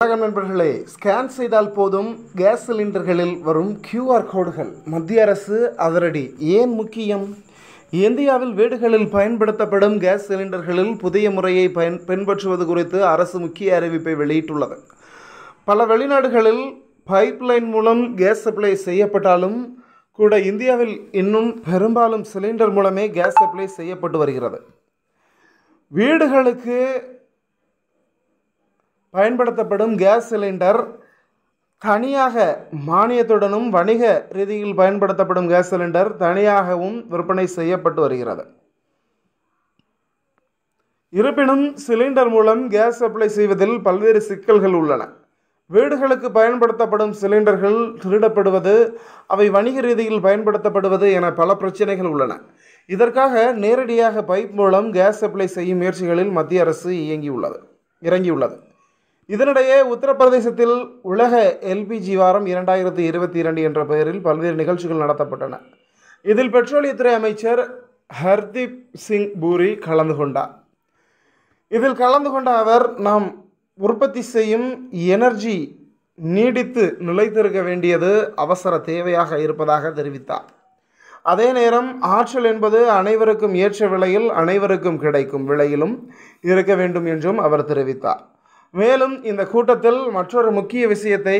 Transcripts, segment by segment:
வணக்கம் நண்பர்களே ஸ்கேன் செய்தால் போதும் கேஸ் சிலிண்டர்களில் வரும் கியூஆர் கோடுகள் மத்திய அரசு அதிரடி ஏன் முக்கியம் இந்தியாவில் வீடுகளில் பயன்படுத்தப்படும் கேஸ் சிலிண்டர்களில் புதிய முறையை பயன் பின்பற்றுவது குறித்து அரசு முக்கிய அறிவிப்பை வெளியிட்டுள்ளது பல வெளிநாடுகளில் பைப்லைன் மூலம் கேஸ் சப்ளை செய்யப்பட்டாலும் கூட இந்தியாவில் இன்னும் பெரும்பாலும் சிலிண்டர் மூலமே கேஸ் சப்ளை செய்யப்பட்டு வருகிறது வீடுகளுக்கு பயன்படுத்தப்படும் கேஸ் சிலிண்டர் தனியாக மானியத்துடனும் வணிக ரீதியில் பயன்படுத்தப்படும் கேஸ் சிலிண்டர் தனியாகவும் விற்பனை செய்யப்பட்டு வருகிறது இருப்பினும் சிலிண்டர் மூலம் கேஸ் சப்ளை செய்வதில் பல்வேறு சிக்கல்கள் உள்ளன வீடுகளுக்கு பயன்படுத்தப்படும் சிலிண்டர்கள் திருடப்படுவது அவை வணிக ரீதியில் பயன்படுத்தப்படுவது என பல பிரச்சனைகள் உள்ளன இதற்காக நேரடியாக பைப் மூலம் கேஸ் சப்ளை செய்யும் முயற்சிகளில் மத்திய அரசு இயங்கியுள்ளது இறங்கியுள்ளது இதனிடையே உத்தரப்பிரதேசத்தில் உலக எல்பிஜி வாரம் இரண்டாயிரத்தி இருபத்தி இரண்டு என்ற பெயரில் பல்வேறு நிகழ்ச்சிகள் நடத்தப்பட்டன இதில் பெட்ரோலியத்துறை அமைச்சர் ஹர்தீப் சிங் பூரி கலந்து கொண்டார் இதில் கலந்து கொண்ட அவர் நாம் உற்பத்தி செய்யும் எனர்ஜி நீடித்து நிலைத்திருக்க வேண்டியது அவசர தேவையாக இருப்பதாக தெரிவித்தார் அதே நேரம் ஆற்றல் என்பது அனைவருக்கும் ஏற்ற விலையில் அனைவருக்கும் கிடைக்கும் விலையிலும் இருக்க வேண்டும் என்றும் அவர் தெரிவித்தார் மேலும் இந்த கூட்டத்தில் மற்றொரு முக்கிய விஷயத்தை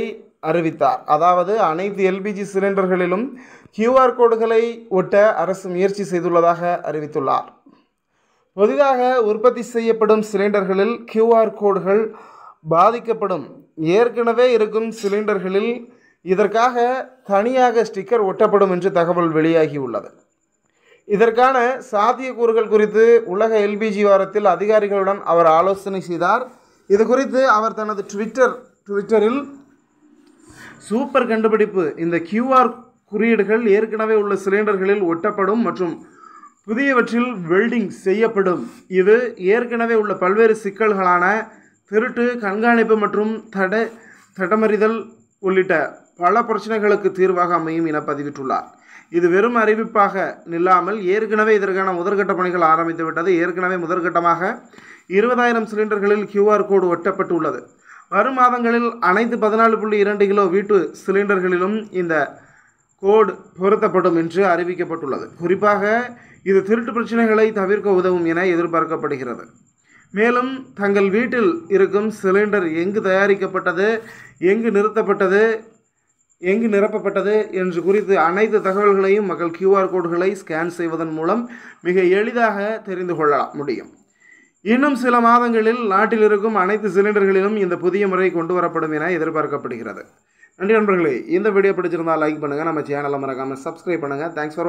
அறிவித்தார் அதாவது அனைத்து எல்பிஜி சிலிண்டர்களிலும் கியூஆர் கோடுகளை ஒட்ட அரசு முயற்சி செய்துள்ளதாக அறிவித்துள்ளார் புதிதாக உற்பத்தி செய்யப்படும் சிலிண்டர்களில் கியூஆர் கோடுகள் பாதிக்கப்படும் ஏற்கனவே இருக்கும் சிலிண்டர்களில் இதற்காக தனியாக ஸ்டிக்கர் ஒட்டப்படும் என்று தகவல் வெளியாகியுள்ளது இதற்கான சாத்தியக்கூறுகள் குறித்து உலக எல்பிஜி வாரத்தில் அதிகாரிகளுடன் அவர் ஆலோசனை செய்தார் இது குறித்து அவர் தனது ட்விட்டர் ட்விட்டரில் சூப்பர் கண்டுபிடிப்பு இந்த கியூஆர் குறியீடுகள் ஏற்கனவே உள்ள சிலிண்டர்களில் ஒட்டப்படும் மற்றும் புதியவற்றில் வெல்டிங் செய்யப்படும் இது ஏற்கனவே உள்ள பல்வேறு சிக்கல்களான திருட்டு கண்காணிப்பு மற்றும் தட தடமறிதல் உள்ளிட்ட பல பிரச்சனைகளுக்கு தீர்வாக அமையும் என பதிவிட்டுள்ளார் இது வெறும் அறிவிப்பாக நில்லாமல் ஏற்கனவே இதற்கான முதற்கட்ட பணிகள் ஆரம்பித்துவிட்டது ஏற்கனவே முதற்கட்டமாக இருபதாயிரம் சிலிண்டர்களில் கியூஆர் கோடு ஒட்டப்பட்டு உள்ளது வரும் மாதங்களில் அனைத்து பதினாலு புள்ளி இரண்டு கிலோ வீட்டு சிலிண்டர்களிலும் இந்த கோடு பொருத்தப்படும் என்று அறிவிக்கப்பட்டுள்ளது குறிப்பாக இது திருட்டு பிரச்சனைகளை தவிர்க்க உதவும் என எதிர்பார்க்கப்படுகிறது மேலும் தங்கள் வீட்டில் இருக்கும் சிலிண்டர் எங்கு தயாரிக்கப்பட்டது எங்கு நிறுத்தப்பட்டது எங்கு நிரப்பப்பட்டது என்று குறித்து அனைத்து தகவல்களையும் மக்கள் கியூஆர் கோடுகளை ஸ்கேன் செய்வதன் மூலம் மிக எளிதாக தெரிந்து கொள்ள முடியும் இன்னும் சில மாதங்களில் நாட்டில் இருக்கும் அனைத்து சிலிண்டர்களிலும் இந்த புதிய முறை கொண்டு வரப்படும் என எதிர்பார்க்கப்படுகிறது நன்றி நண்பர்களே இந்த வீடியோ பிடிச்சிருந்தால் லைக் பண்ணுங்கள் நம்ம சேனலை மறக்காமல் சப்ஸ்கிரைப் பண்ணுங்கள் தேங்க்ஸ் ஃபார்